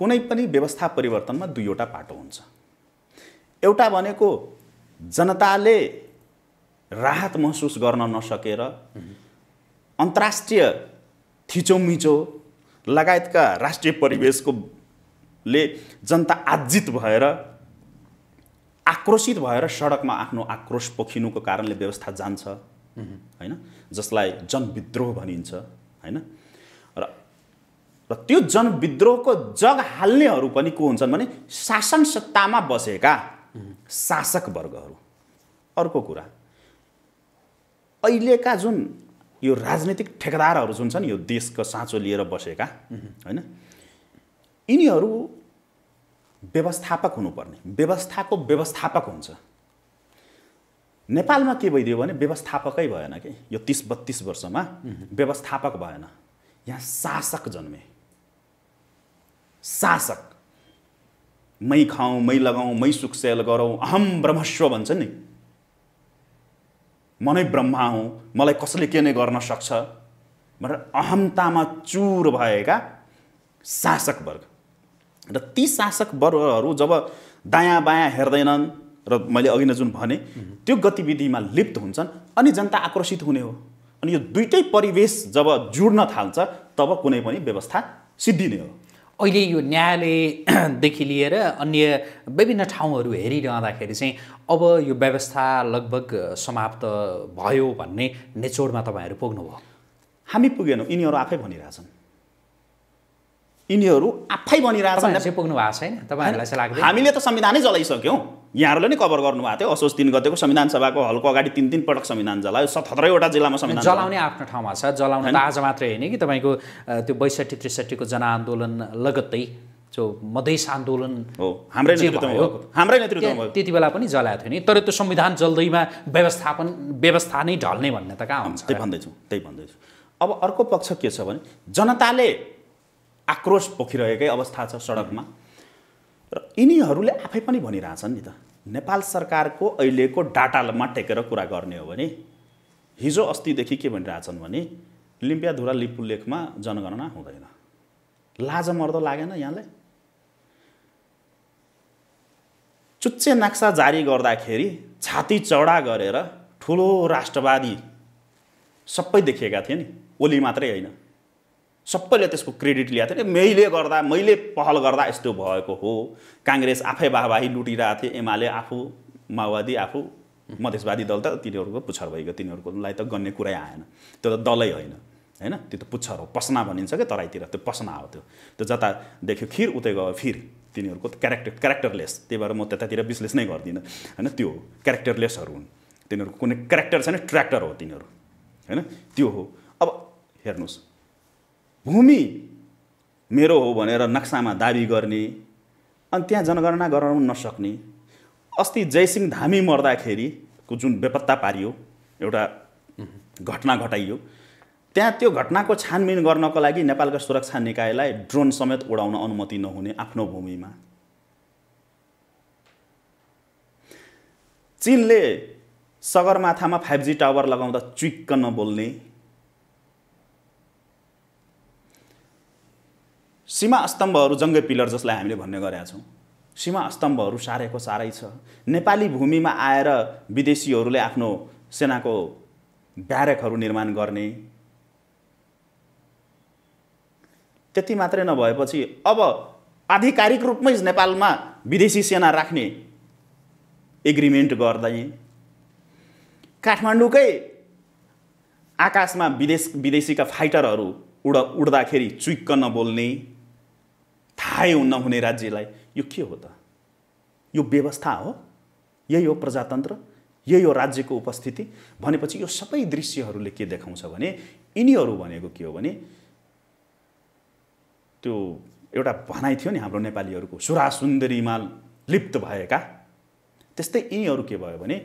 कुनै पनि व्यवस्था परिवर्तनमा दुईवटा पाटो हुन्छ एउटा भनेको जनताले राहत महसुस गर्न नसकेर अन्तर्राष्ट्रिय थिचोमिचो लगायतका राष्ट्रिय परिवेशको ले जनता आजित भएर आक्रोशित भएर सडकमा आफ्नो आक्रोश पोखिनुको कारणले व्यवस्था जान्छ होइन जसलाई जनविद्रोह भनिन्छ होइन र र त्यो जनविद्रोहको जग हाल्नेहरू पनि को हुन्छन् भने शासन सत्तामा बसेका शासक वर्गहरू अर्को कुरा अहिलेका जुन यो राजनीतिक ठेकदारहरू जुन छन् यो देशको साँचो लिएर बसेका होइन यिनीहरू व्यवस्थापक हुनुपर्ने व्यवस्थाको व्यवस्थापक हुन्छ नेपालमा के भइदियो भने व्यवस्थापकै भएन कि यो तिस बत्तिस वर्षमा व्यवस्थापक भएन यहाँ शासक जन्मे शासक मै खाउँ मै लगाउँ मै सुखसेल गरौँ अहम ब्रह्मस्व भन्छ नि म नै ब्रह्मा हुँ मलाई कसले के नै गर्न सक्छ भनेर अहमतामा चुर भएका शासक वर्ग र ती शासक वर्गहरू जब दायाँ बायाँ हेर्दैनन् र मैले अघि नै जुन भने त्यो गतिविधिमा लिप्त हुन्छन् अनि जनता आकर्षित हुने हो अनि यो दुइटै परिवेश जब जुड्न थाल्छ तब कुनै पनि व्यवस्था सिद्धिने हो अहिले यो न्यायालयदेखि लिएर अन्य विभिन्न ठाउँहरू हेरिरहँदाखेरि चाहिँ अब यो व्यवस्था लगभग समाप्त भयो भन्ने नेचोडमा तपाईँहरू पुग्नुभयो हामी पुगेनौँ यिनीहरू आफै भनिरहेछन् यिनीहरू आफै बनिरहेछन् पुग्नु भएको छैन तपाईँहरूलाई हामीले त संविधानै जलाइसक्यौँ यहाँहरूले नै कभर गर्नुभएको थियो असोज तिन गतेको संविधान सभाको हलको अगाडि तिन तिन पटक संविधान जलायो सतहत्तरैवटा जिल्लामा संविधान जलाउने आफ्नो ठाउँमा छ जलाउने त आज मात्रै होइन कि तपाईँको त्यो बैसठी त्रिसठीको जनआन्दोलन लगत्तै जो मधेस आन्दोलन हो हाम्रै नेतृत्वमा हाम्रै नेतृत्वमा त्यति बेला पनि जलाएको थियो नि तर त्यो संविधान जल्दैमा व्यवस्थापन व्यवस्था नै ढल्ने भन्ने त कहाँ हुन्छ त्यही भन्दैछु त्यही भन्दैछु अब अर्को पक्ष के छ भने जनताले आक्रोश पोखिरहेकै अवस्था छ सडकमा र यिनीहरूले आफै पनि भनिरहेछन् नि त नेपाल सरकारको अहिलेको डाटामा टेकेर कुरा गर्ने हो भने हिजो अस्तिदेखि के भनिरहेछन् भने लिम्पियाधुरा लिपुलेखमा जनगणना हुँदैन लाज मर्दो लागेन यहाँलाई चुच्चे नक्सा जारी गर्दाखेरि छाती चौडा गरेर ठुलो राष्ट्रवादी सबै देखिएका थिए नि ओली मात्रै होइन सबैले त्यसको क्रेडिट ल्याएको थियो मैले गर्दा मैले पहल गर्दा यस्तो भएको हो काङ्ग्रेस आफै बाहबाही लुटिरहेको थिएँ एमाले आफू माओवादी आफू मधेसवादी दल त तिनीहरूको पुच्छर भइगयो तिनीहरूकोलाई त गर्ने कुरै आएन त्यो त दलै होइन होइन त्यो त पुच्छर हो पसना भनिन्छ क्या तराईतिर त्यो पसना हो त्यो त्यो जता देख्यो खिर उतै गयो फिर तिनीहरूको क्यारेक्टर क्यारेक्टरलेस त्यही भएर म त्यतातिर विश्लेष नै गर्दिनँ होइन त्यो हो क्यारेक्टरलेसहरू हुन् तिनीहरूको कुनै क्यारेक्टर छैन ट्र्याक्टर हो तिनीहरू होइन त्यो हो अब हेर्नुहोस् भूमि मेरो हो भनेर नक्सामा दाबी गर्ने अनि त्यहाँ जनगणना गराउन नसक्ने अस्ति जयसिंह धामी मर्दाखेरिको जुन बेपत्ता पारियो एउटा घटना घटाइयो त्यहाँ त्यो घटनाको छानबिन गर्नको लागि नेपालका सुरक्षा निकायलाई ड्रोन समेत उडाउन अनुमति नहुने आफ्नो भूमिमा चिनले सगरमाथामा फाइभ जी टावर लगाउँदा चुइक्क नबोल्ने सीमा स्तम्भहरू जङ्गे पिलर जसलाई हामीले भन्ने गरेका छौँ सीमा स्तम्भहरू सारेको सारै छ नेपाली भूमिमा आएर विदेशीहरूले आफ्नो सेनाको ब्यारेकहरू निर्माण गर्ने त्यति मात्रै नभएपछि अब आधिकारिक रूपमै नेपालमा विदेशी सेना राख्ने एग्रिमेन्ट गर्दै काठमाडौँकै आकाशमा विदेश विदेशीका फाइटरहरू उड उड्दाखेरि चुइक्क नबोल्ने थाहै नहुने राज्यलाई यो के हो त यो व्यवस्था हो यही हो प्रजातन्त्र यही हो राज्यको उपस्थिति भनेपछि यो सबै दृश्यहरूले के देखाउँछ भने यिनीहरू भनेको के हो भने त्यो एउटा भनाइ थियो नि हाम्रो नेपालीहरूको सुरा सुन्दरीमा लिप्त भएका त्यस्तै यिनीहरू के भयो भने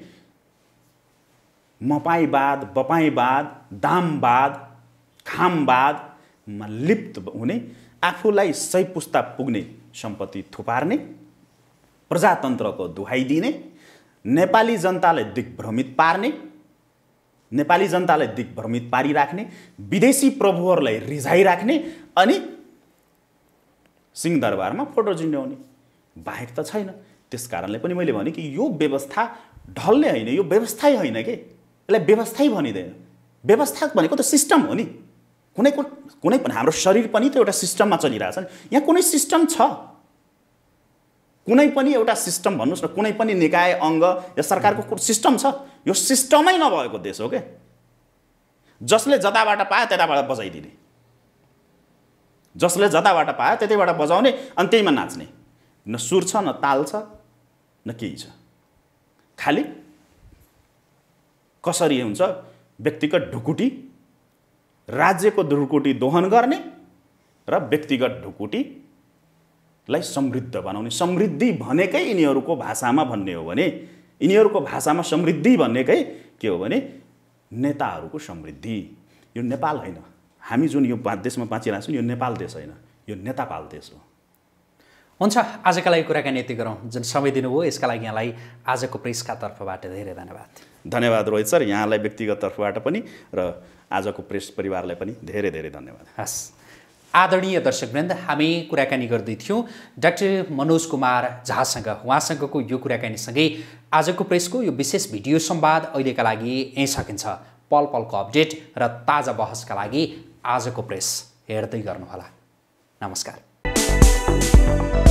मपाईवाद बपाईवाद दामवाद खामवादमा लिप्त हुने आफूलाई सही पुस्ता पुग्ने सम्पत्ति थुपार्ने प्रजातन्त्रको दुहाई दिने नेपाली जनतालाई दिग्भ्रमित पार्ने नेपाली जनतालाई दिग्भ्रमित पारिराख्ने विदेशी प्रभुहरूलाई रिझाइराख्ने अनि सिंहदरबारमा फोटो जिन्ड्याउने बाहेक त छैन त्यस कारणले पनि मैले भने कि यो व्यवस्था ढल्ने होइन यो व्यवस्थाै होइन कि यसलाई व्यवस्थाै भनिँदैन व्यवस्था भनेको त सिस्टम हो नि कुनै कुनै पनि हाम्रो शरीर पनि त एउटा सिस्टममा चलिरहेछ नि यहाँ कुनै सिस्टम छ कुनै पनि एउटा सिस्टम भन्नुहोस् न कुनै पनि निकाय अङ्ग या सरकारको सिस्टम छ यो सिस्टमै नभएको देश हो क्या जसले जताबाट पायो त्यताबाट बजाइदिने जसले जताबाट पायो त्यतैबाट बजाउने अनि त्यहीमा नाच्ने न सुर छ न ताल छ न केही छ खालि कसरी हुन्छ व्यक्तिगत ढुकुटी राज्यको ढुकुटी दोहन गर्ने र व्यक्तिगत ढुकुटीलाई समृद्ध बनाउने समृद्धि भनेकै यिनीहरूको भाषामा भन्ने हो भने यिनीहरूको भाषामा समृद्धि भन्नेकै के हो भने नेताहरूको समृद्धि यो नेपाल होइन हामी जुन यो देशमा बाँचिरहेको छौँ यो नेपाल देश होइन यो नेतापाल देश हो हुन्छ आजका लागि कुराकानी यति गरौँ जुन समय दिनुभयो यसका लागि यहाँलाई आजको प्रेसका तर्फबाट धेरै धन्यवाद धन्यवाद रोहित सर यहाँलाई व्यक्तिगत तर्फबाट पनि र आजको प्रेस परिवारलाई पनि धेरै धेरै धन्यवाद हस् आदरणीय दर्शकवृन्द हामी कुराकानी गर्दै थियौँ डाक्टर मनोज कुमार झासँग उहाँसँगको यो कुराकानीसँगै आजको प्रेसको यो विशेष भिडियो संवाद अहिलेका लागि यहीँ सकिन्छ पल पलको अपडेट र ताजा बहसका लागि आजको प्रेस हेर्दै गर्नुहोला नमस्कार